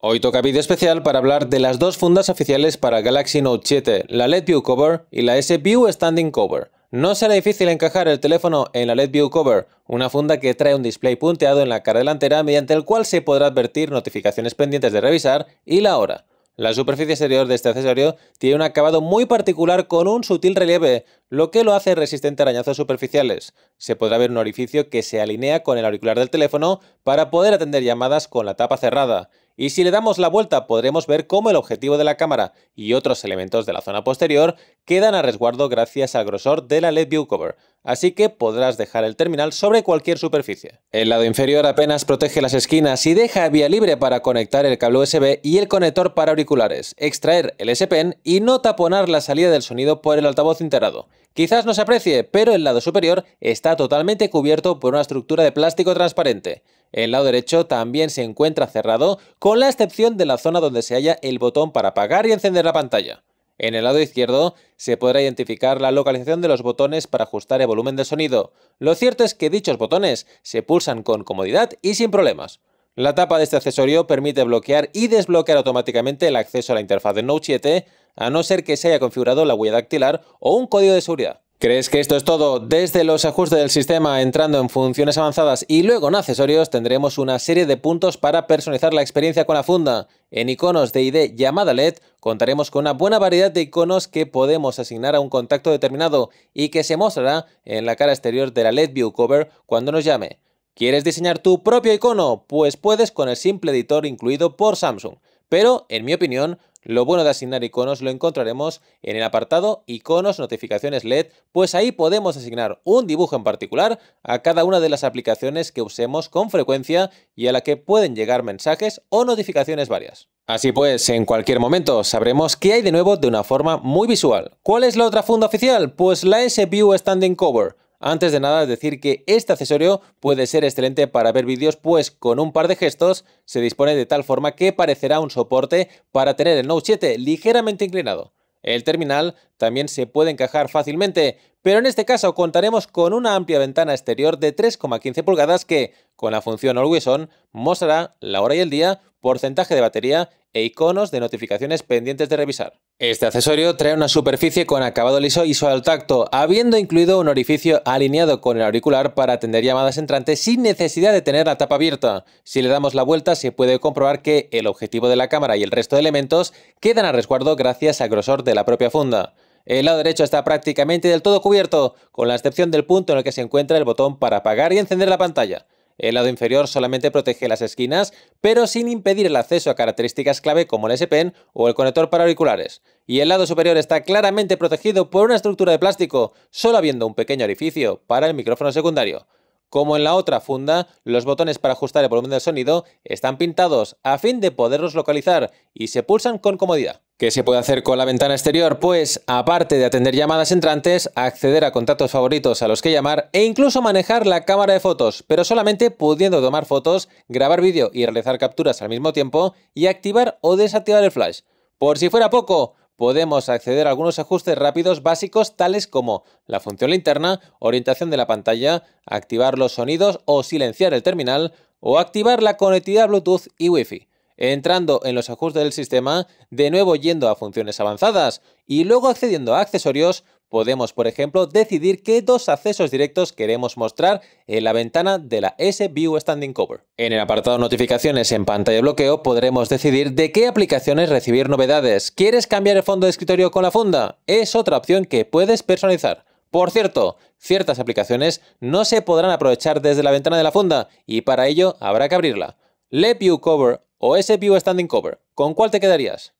Hoy toca vídeo especial para hablar de las dos fundas oficiales para Galaxy Note 7, la LED View Cover y la S View Standing Cover. No será difícil encajar el teléfono en la LED View Cover, una funda que trae un display punteado en la cara delantera mediante el cual se podrá advertir notificaciones pendientes de revisar y la hora. La superficie exterior de este accesorio tiene un acabado muy particular con un sutil relieve, lo que lo hace resistente a arañazos superficiales. Se podrá ver un orificio que se alinea con el auricular del teléfono para poder atender llamadas con la tapa cerrada y si le damos la vuelta podremos ver cómo el objetivo de la cámara y otros elementos de la zona posterior quedan a resguardo gracias al grosor de la LED View Cover, así que podrás dejar el terminal sobre cualquier superficie. El lado inferior apenas protege las esquinas y deja vía libre para conectar el cable USB y el conector para auriculares, extraer el S-Pen y no taponar la salida del sonido por el altavoz integrado. Quizás no se aprecie, pero el lado superior está totalmente cubierto por una estructura de plástico transparente. El lado derecho también se encuentra cerrado, con la excepción de la zona donde se halla el botón para apagar y encender la pantalla. En el lado izquierdo se podrá identificar la localización de los botones para ajustar el volumen de sonido. Lo cierto es que dichos botones se pulsan con comodidad y sin problemas. La tapa de este accesorio permite bloquear y desbloquear automáticamente el acceso a la interfaz de Note 7, a no ser que se haya configurado la huella dactilar o un código de seguridad. ¿Crees que esto es todo? Desde los ajustes del sistema, entrando en funciones avanzadas y luego en accesorios, tendremos una serie de puntos para personalizar la experiencia con la funda. En iconos de ID llamada LED, contaremos con una buena variedad de iconos que podemos asignar a un contacto determinado y que se mostrará en la cara exterior de la LED View Cover cuando nos llame. ¿Quieres diseñar tu propio icono? Pues puedes con el simple editor incluido por Samsung. Pero, en mi opinión, lo bueno de asignar iconos lo encontraremos en el apartado Iconos Notificaciones LED, pues ahí podemos asignar un dibujo en particular a cada una de las aplicaciones que usemos con frecuencia y a la que pueden llegar mensajes o notificaciones varias. Así pues, en cualquier momento sabremos qué hay de nuevo de una forma muy visual. ¿Cuál es la otra funda oficial? Pues la S-View Standing Cover antes de nada, decir que este accesorio puede ser excelente para ver vídeos, pues con un par de gestos se dispone de tal forma que parecerá un soporte para tener el Note 7 ligeramente inclinado. El terminal también se puede encajar fácilmente, pero en este caso contaremos con una amplia ventana exterior de 3,15 pulgadas que, con la función Always On, mostrará la hora y el día, porcentaje de batería e iconos de notificaciones pendientes de revisar. Este accesorio trae una superficie con acabado liso y suave al tacto, habiendo incluido un orificio alineado con el auricular para atender llamadas entrantes sin necesidad de tener la tapa abierta. Si le damos la vuelta se puede comprobar que el objetivo de la cámara y el resto de elementos quedan a resguardo gracias al grosor de la propia funda. El lado derecho está prácticamente del todo cubierto, con la excepción del punto en el que se encuentra el botón para apagar y encender la pantalla. El lado inferior solamente protege las esquinas, pero sin impedir el acceso a características clave como el S-Pen o el conector para auriculares. Y el lado superior está claramente protegido por una estructura de plástico, solo habiendo un pequeño orificio para el micrófono secundario. Como en la otra funda, los botones para ajustar el volumen del sonido están pintados a fin de poderlos localizar y se pulsan con comodidad. ¿Qué se puede hacer con la ventana exterior? Pues, aparte de atender llamadas entrantes, acceder a contactos favoritos a los que llamar e incluso manejar la cámara de fotos, pero solamente pudiendo tomar fotos, grabar vídeo y realizar capturas al mismo tiempo y activar o desactivar el flash. Por si fuera poco, podemos acceder a algunos ajustes rápidos básicos tales como la función linterna, orientación de la pantalla, activar los sonidos o silenciar el terminal o activar la conectividad Bluetooth y Wi-Fi entrando en los ajustes del sistema, de nuevo yendo a funciones avanzadas y luego accediendo a accesorios, podemos por ejemplo decidir qué dos accesos directos queremos mostrar en la ventana de la S-View Standing Cover. En el apartado notificaciones en pantalla de bloqueo podremos decidir de qué aplicaciones recibir novedades. ¿Quieres cambiar el fondo de escritorio con la funda? Es otra opción que puedes personalizar. Por cierto, ciertas aplicaciones no se podrán aprovechar desde la ventana de la funda y para ello habrá que abrirla. View Cover o ese Standing Cover. ¿Con cuál te quedarías?